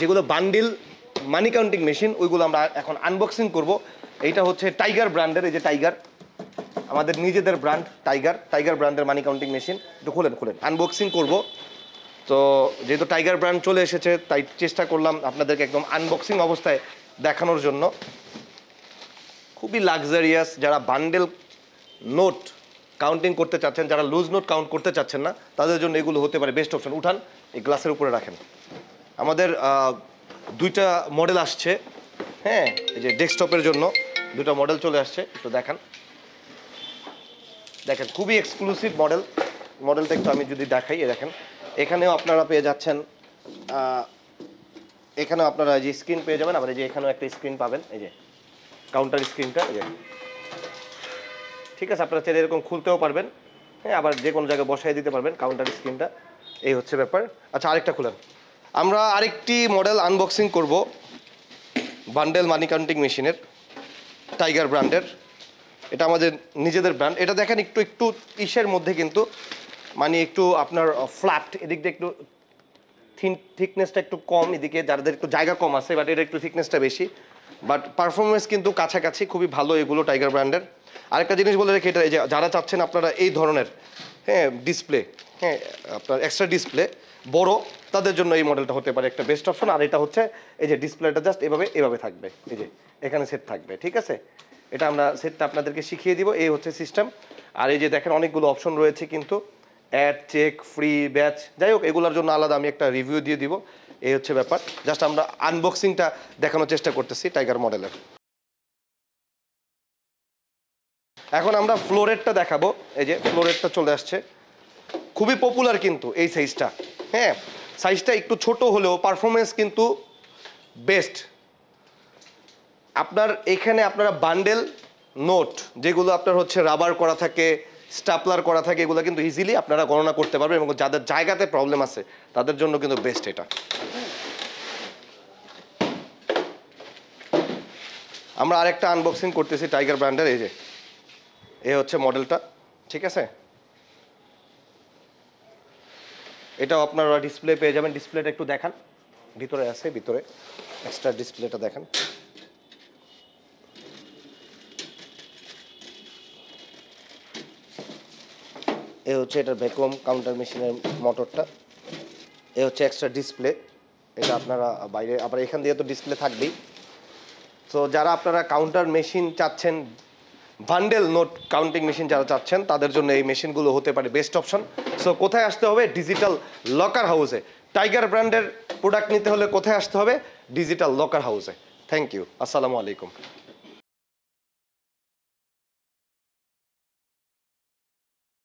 যেগুলো বান্ডিল মানি counting machine ওইগুলো আমরা এখন আনবক্সিং করব এইটা হচ্ছে টাইগার ব্র্যান্ডের এই যে টাইগার আমাদের নিজেদের ব্র্যান্ড টাইগার টাইগার ব্র্যান্ডের মানি কাউন্টিং মেশিন একটু খোলেন খোলেন আনবক্সিং করব তো যেহেতু টাইগার ব্র্যান্ড চলে এসেছে তাই চেষ্টা করলাম আপনাদেরকে একদম আনবক্সিং অবস্থায় দেখানোর জন্য খুবই লাক্সারিয়াস যারা বান্ডেল নোট কাউন্টিং করতে চাচ্ছেন যারা লুজ নোট কাউন্ট করতে চাচ্ছেন না তাদের জন্য এগুলো হতে পারে বেস্ট অপশন উঠান এই গ্লাসের উপরে রাখেন আমাদের দুইটা মডেল আসছে হ্যাঁ এই যে ডেস্কটপের জন্য দুটা মডেল চলে আসছে একটু দেখান দেখেন খুবই এক্সক্লুসিভ মডেল মডেলটা একটু আমি যদি দেখাই দেখেন এখানেও আপনারা পেয়ে যাচ্ছেন এখানেও আপনারা যে স্ক্রিন পেয়ে যাবেন আবার এই যে এখানেও একটা স্ক্রিন পাবেন এই যে কাউন্টার স্ক্রিনটা এই যে ঠিক আছে আপনারা চাইলে এরকম খুলতেও পারবেন হ্যাঁ আবার যে কোনো জায়গায় বসাই দিতে পারবেন কাউন্টার স্ক্রিনটা এই হচ্ছে ব্যাপার আচ্ছা আরেকটা খুলেন আমরা আরেকটি মডেল আনবক্সিং করব বান্ডেল মানি কাউন্টিং মেশিনের টাইগার ব্র্যান্ডের এটা আমাদের নিজেদের ব্র্যান্ড এটা দেখেন একটু একটু ইসের মধ্যে কিন্তু মানে একটু আপনার ফ্ল্যাট এদিক দিয়ে একটু থিন থিকনেসটা একটু কম এদিকে যাদের একটু জায়গা কম আছে বাট এটা একটু থিকনেসটা বেশি বাট পারফরমেন্স কিন্তু কাছাকাছি খুবই ভালো এগুলো টাইগার ব্র্যান্ডের আরেকটা জিনিস বলে রেখে এটা যারা চাচ্ছেন আপনারা এই ধরনের হ্যাঁ ডিসপ্লে হ্যাঁ আপনার এক্সট্রা ডিসপ্লে বড় তাদের জন্য এই মডেলটা হতে পারে একটা বেস্ট অপশন আর এটা হচ্ছে এই যে ডিসপ্লেটা জাস্ট এভাবে এভাবে থাকবে এই যে এখানে সেট থাকবে ঠিক আছে এটা আমরা সেটটা আপনাদেরকে শিখিয়ে দিব এই হচ্ছে সিস্টেম আর এই যে দেখেন অনেকগুলো অপশন রয়েছে কিন্তু অ্যাড চেক ফ্রি ব্যাচ যাই হোক এগুলোর জন্য আলাদা আমি একটা রিভিউ দিয়ে দিব এই হচ্ছে ব্যাপার জাস্ট আমরা আনবক্সিংটা দেখানোর চেষ্টা করতেছি টাইগার মডেলের এখন আমরা ফ্লোরেটটা দেখাবো এই যে ফ্লোরেটটা চলে আসছে খুবই পপুলার কিন্তু এই সাইজটা হ্যাঁ সাইজটা একটু ছোট হলেও পারফরমেন্স কিন্তু বেস্ট আপনার এখানে আপনারা বান্ডেল নোট যেগুলো আপনার হচ্ছে রাবার করা থাকে স্টাপলার করা থাকে এগুলো কিন্তু ইজিলি আপনারা গণনা করতে পারবেন এবং যাদের জায়গাতে প্রবলেম আছে তাদের জন্য কিন্তু বেস্ট এটা আমরা আরেকটা আনবক্সিং করতেছি টাইগার ব্র্যান্ডের এই যে এ হচ্ছে মডেলটা ঠিক আছে এটা আপনারা ডিসপ্লে পেয়ে যাবেন ডিসপ্লেটা একটু দেখান ভিতরে আছে ভিতরে এক্সট্রা ডিসপ্লেটা দেখান এ হচ্ছে এটার ভ্যাকুয়াম কাউন্টার মেশিনের মোটরটা এ হচ্ছে এক্সট্রা ডিসপ্লে এটা আপনারা বাইরে আবার এখান দিয়ে তো ডিসপ্লে থাকবেই তো যারা আপনারা কাউন্টার মেশিন চাচ্ছেন ভান্ডেল নোট কাউন্টিং মেশিন যারা চাচ্ছেন তাদের জন্য এই মেশিনগুলো হতে পারে বেস্ট অপশন সো কোথায় আসতে হবে ডিজিটাল লকার হাউসে টাইগার ব্র্যান্ডের প্রোডাক্ট নিতে হলে কোথায় আসতে হবে ডিজিটাল লকার হাউসে থ্যাংক ইউ আসসালামু আলাইকুম